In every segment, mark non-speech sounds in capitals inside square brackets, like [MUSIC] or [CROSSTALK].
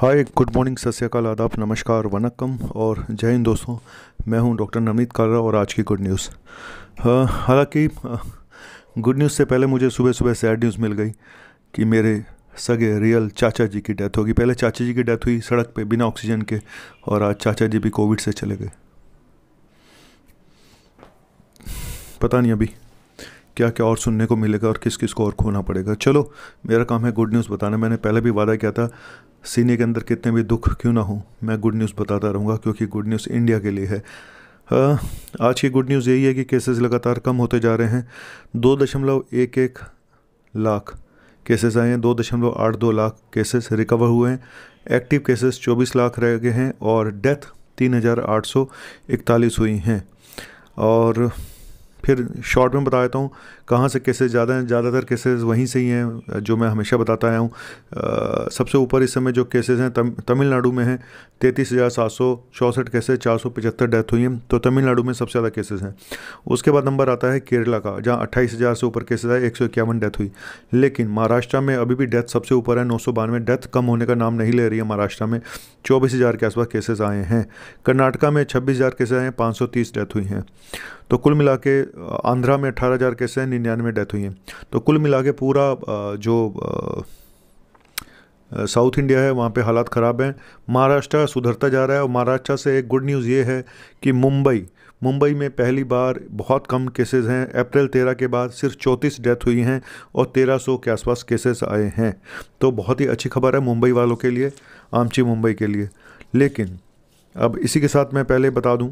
hi good morning सत श्रीकाल आदाब नमस्कार वनकम और जय हिंद दोस्तों मैं हूं डॉक्टर नमित कालरा और आज की गुड न्यूज़ हालांकि गुड न्यूज़ से पहले मुझे सुबह सुबह सैड न्यूज़ मिल गई कि मेरे सगे रियल चाचा जी की डेथ होगी पहले चाचा जी की डेथ हुई सड़क पे बिना ऑक्सीजन के और आज चाचा जी भी कोविड से चले गए पता नहीं अभी क्या क्या और सुनने को मिलेगा और किस किस को और खोना पड़ेगा चलो मेरा काम है गुड न्यूज़ बताना मैंने पहले भी वादा किया था सीने के अंदर कितने भी दुख क्यों ना हो मैं गुड न्यूज़ बताता रहूँगा क्योंकि गुड न्यूज़ इंडिया के लिए है आ, हाँ, आज की गुड न्यूज़ यही है कि केसेस लगातार कम होते जा रहे हैं दो दशमलव एक एक लाख केसेस आए हैं दो दशमलव आठ दो लाख केसेस रिकवर हुए हैं एक्टिव केसेस चौबीस लाख रह गए हैं और डेथ तीन हज़ार आठ सौ इकतालीस हुई हैं और फिर शॉर्ट में बता देता हूँ कहाँ से केसेज ज़्यादा हैं ज़्यादातर केसेज वहीं से ही हैं जो मैं हमेशा बताता आया हूँ सबसे ऊपर इस समय जो केसेज हैं तम, तमिलनाडु में हैं तैंतीस हज़ार सात सौ चौंसठ केसेज चार सौ पचहत्तर डेथ हुई हैं तो तमिलनाडु में सबसे ज़्यादा केसेज हैं उसके बाद नंबर आता है केरला का जहाँ अट्ठाईस हज़ार से ऊपर केसेज आए एक सौ इक्यावन डेथ हुई लेकिन महाराष्ट्र में अभी भी डेथ सबसे ऊपर है नौ सौ बानवे डेथ कम होने का नाम नहीं ले रही है महाराष्ट्र में चौबीस हज़ार के आसपास केसेज आए हैं कर्नाटका में छब्बीस हज़ार केसेज आए हैं पाँच सौ तीस डेथ हुई हैं तो कुल मिला के आंध्रा में अट्ठारह हज़ार केस हैं निन्यानवे डेथ हुई हैं तो कुल मिला के पूरा जो साउथ इंडिया है वहाँ पे हालात ख़राब हैं महाराष्ट्र सुधरता जा रहा है और महाराष्ट्र से एक गुड न्यूज़ ये है कि मुंबई मुंबई में पहली बार बहुत कम केसेस हैं अप्रैल तेरह के बाद सिर्फ चौंतीस डेथ हुई हैं और तेरह सौ के आसपास केसेस आए हैं तो बहुत ही अच्छी खबर है मुंबई वालों के लिए आमची मुंबई के लिए लेकिन अब इसी के साथ मैं पहले बता दूं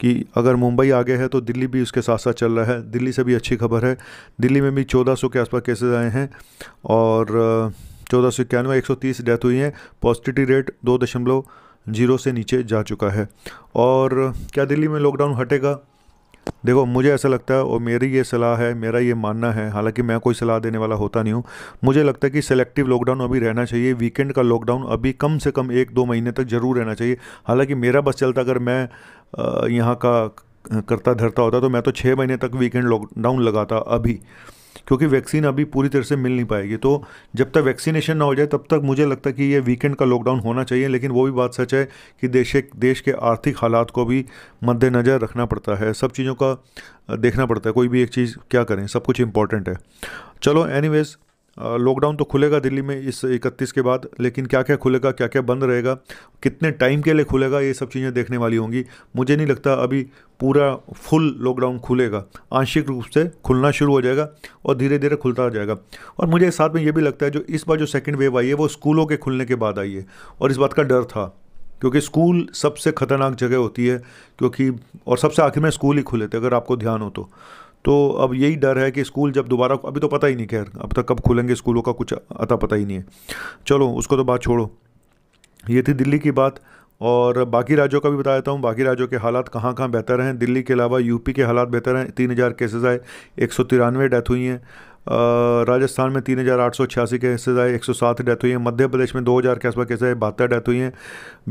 कि अगर मुंबई आगे है तो दिल्ली भी उसके साथ साथ चल रहा है दिल्ली से भी अच्छी खबर है दिल्ली में भी 1400 के आसपास केसेस आए हैं और चौदह सौ इक्यानवे एक सौ तीस डेथ हुई हैं पॉजिटिविटी रेट दो दशमलव जीरो से नीचे जा चुका है और क्या दिल्ली में लॉकडाउन हटेगा देखो मुझे ऐसा लगता है और मेरी ये सलाह है मेरा ये मानना है हालांकि मैं कोई सलाह देने वाला होता नहीं हूँ मुझे लगता है कि सेलेक्टिव लॉकडाउन अभी रहना चाहिए वीकेंड का लॉकडाउन अभी कम से कम एक दो महीने तक ज़रूर रहना चाहिए हालांकि मेरा बस चलता अगर मैं यहाँ का करता धरता होता तो मैं तो छः महीने तक वीकेंड लॉकडाउन लगाता अभी क्योंकि वैक्सीन अभी पूरी तरह से मिल नहीं पाएगी तो जब तक वैक्सीनेशन ना हो जाए तब तक मुझे लगता है कि ये वीकेंड का लॉकडाउन होना चाहिए लेकिन वो भी बात सच है कि देश देश के आर्थिक हालात को भी मद्देनज़र रखना पड़ता है सब चीज़ों का देखना पड़ता है कोई भी एक चीज़ क्या करें सब कुछ इंपॉर्टेंट है चलो एनीवेज़ लॉकडाउन तो खुलेगा दिल्ली में इस इकतीस के बाद लेकिन क्या क्या खुलेगा क्या क्या बंद रहेगा कितने टाइम के लिए खुलेगा ये सब चीज़ें देखने वाली होंगी मुझे नहीं लगता अभी पूरा फुल लॉकडाउन खुलेगा आंशिक रूप से खुलना शुरू हो जाएगा और धीरे धीरे खुलता जाएगा और मुझे साथ में ये भी लगता है जो इस बार जो सेकेंड वेव आई है वो स्कूलों के खुलने के बाद आई है और इस बात का डर था क्योंकि स्कूल सबसे ख़तरनाक जगह होती है क्योंकि और सबसे आखिर में स्कूल ही खुले थे अगर आपको ध्यान हो तो तो अब यही डर है कि स्कूल जब दोबारा अभी तो पता ही नहीं खैर अब तक कब खुलेंगे स्कूलों का कुछ अता पता ही नहीं है चलो उसको तो बात छोड़ो ये थी दिल्ली की बात और बाकी राज्यों का भी बता देता हूँ बाकी राज्यों के हालात कहाँ कहाँ बेहतर हैं दिल्ली के अलावा यूपी के हालात बेहतर हैं तीन हज़ार केसेज आए एक सौ तिरानवे डेथ हुई हैं राजस्थान में तीन हज़ार आठ सौ छियासी केसेज आए एक सौ सात डेथ हुई हैं मध्य प्रदेश में दो हज़ार के आसपास केस आए बहत्तर डेथ हुई हैं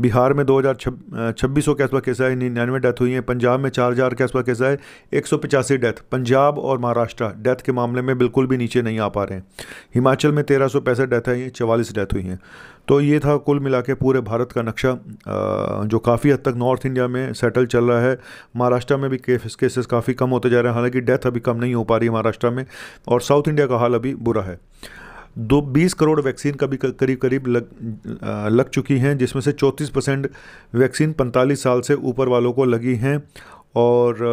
बिहार में दो हज़ार छब्बीस सौ के आसपास केस आए निन्यानवे डेथ हुई हैं पंजाब में चार हज़ार के आसपास केस आए एक सौ पचासी डेथ पंजाब और महाराष्ट्र डेथ के मामले में बिल्कुल भी नीचे नहीं आ पा रहे हैं हिमाचल में तेरह सौ पैंसठ डेथ आई हैं चवालीस डेथ हुई हैं तो ये था कुल मिला के पूरे भारत का नक्शा जो काफ़ी हद तक नॉर्थ इंडिया में सेटल चल रहा है महाराष्ट्र में भी केसेस काफ़ी कम होते जा रहे हैं हालांकि डेथ अभी कम नहीं हो पा रही है महाराष्ट्र में और साउथ साउथ इंडिया का हाल अभी बुरा है दो बीस करोड़ वैक्सीन भी करीब करीब लग लग चुकी हैं जिसमें से चौंतीस परसेंट वैक्सीन पैंतालीस साल से ऊपर वालों को लगी हैं और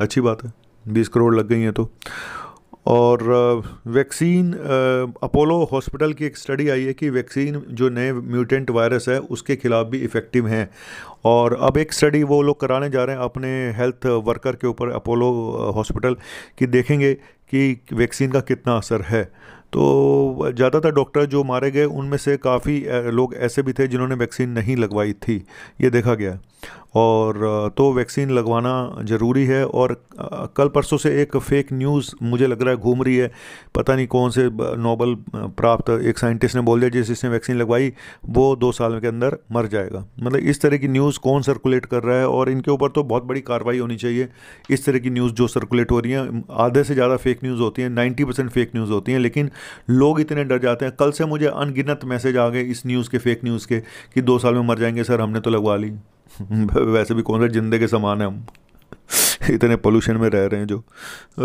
अच्छी बात है बीस करोड़ लग गई हैं तो और वैक्सीन अपोलो हॉस्पिटल की एक स्टडी आई है कि वैक्सीन जो नए म्यूटेंट वायरस है उसके ख़िलाफ़ भी इफ़ेक्टिव हैं और अब एक स्टडी वो लोग कराने जा रहे हैं अपने हेल्थ वर्कर के ऊपर अपोलो हॉस्पिटल कि देखेंगे कि वैक्सीन का कितना असर है तो ज़्यादातर डॉक्टर जो मारे गए उनमें से काफ़ी लोग ऐसे भी थे जिन्होंने वैक्सीन नहीं लगवाई थी ये देखा गया और तो वैक्सीन लगवाना ज़रूरी है और कल परसों से एक फेक न्यूज़ मुझे लग रहा है घूम रही है पता नहीं कौन से नोबल प्राप्त एक साइंटिस्ट ने बोल दिया जिस जिसने वैक्सीन लगवाई वो दो साल के अंदर मर जाएगा मतलब इस तरह की न्यूज़ कौन सर्कुलेट कर रहा है और इनके ऊपर तो बहुत बड़ी कार्रवाई होनी चाहिए इस तरह की न्यूज़ जो सर्कुलेट हो रही है आधे से ज़्यादा फेक न्यूज़ होती हैं नाइन्टी परसेंट फेक न्यूज़ होती हैं लेकिन लोग इतने डर जाते हैं कल से मुझे अनगिनत मैसेज आ गए इस न्यूज़ के फेक न्यूज़ के कि दो साल में मर जाएंगे सर हमने तो लगवा ली [LAUGHS] वैसे भी कौन सा जिंदे के समान है हम इतने पोल्यूशन में रह रहे हैं जो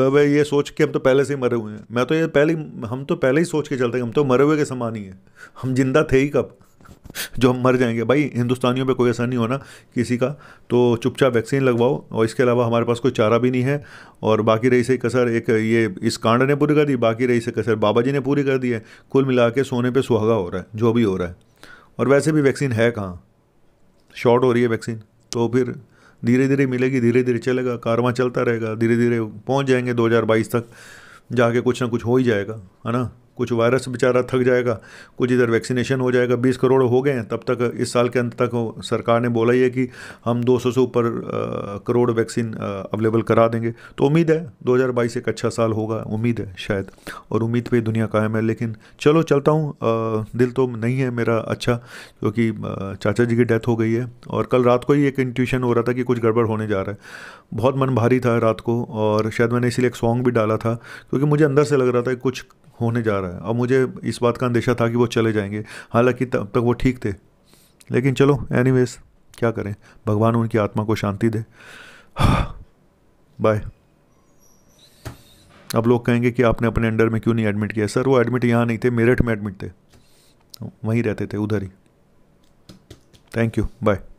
अब ये सोच के हम तो पहले से ही मरे हुए हैं मैं तो ये पहले हम तो पहले ही सोच के चलते हैं हम तो मरे हुए के समान ही हैं हम जिंदा थे ही कब जो हम मर जाएंगे भाई हिंदुस्तानियों पे कोई ऐसा नहीं होना किसी का तो चुपचाप वैक्सीन लगवाओ और इसके अलावा हमारे पास कोई चारा भी नहीं है और बाकी रही से कसर एक ये इस कांड ने पूरी कर दी बाकी रही से कसर बाबा जी ने पूरी कर दी है कुल मिला के सोने पर सुहागा हो रहा है जो भी हो रहा है और वैसे भी वैक्सीन है कहाँ शॉर्ट हो रही है वैक्सीन तो फिर धीरे धीरे मिलेगी धीरे धीरे चलेगा कारवा चलता रहेगा धीरे धीरे पहुँच जाएंगे 2022 तक जाके कुछ ना कुछ हो ही जाएगा है ना कुछ वायरस बेचारा थक जाएगा कुछ इधर वैक्सीनेशन हो जाएगा बीस करोड़ हो गए हैं तब तक इस साल के अंत तक सरकार ने बोला ही है कि हम 200 से ऊपर करोड़ वैक्सीन अवेलेबल करा देंगे तो उम्मीद है 2022 एक अच्छा साल होगा उम्मीद है शायद और उम्मीद पे दुनिया कायम है लेकिन चलो चलता हूँ दिल तो नहीं है मेरा अच्छा क्योंकि चाचा जी की डेथ हो गई है और कल रात को ही एक इंट्यूशन हो रहा था कि कुछ गड़बड़ होने जा रहा है बहुत मन भारी था रात को और शायद मैंने इसीलिए एक सॉन्ग भी डाला था क्योंकि मुझे अंदर से लग रहा था कि कुछ होने जा रहा है अब मुझे इस बात का अंदेशा था कि वो चले जाएंगे हालांकि तब तक वो ठीक थे लेकिन चलो एनी क्या करें भगवान उनकी आत्मा को शांति दे बाय अब लोग कहेंगे कि आपने अपने अंडर में क्यों नहीं एडमिट किया सर वो एडमिट यहाँ नहीं थे मेरठ में एडमिट थे वहीं रहते थे उधर ही थैंक यू बाय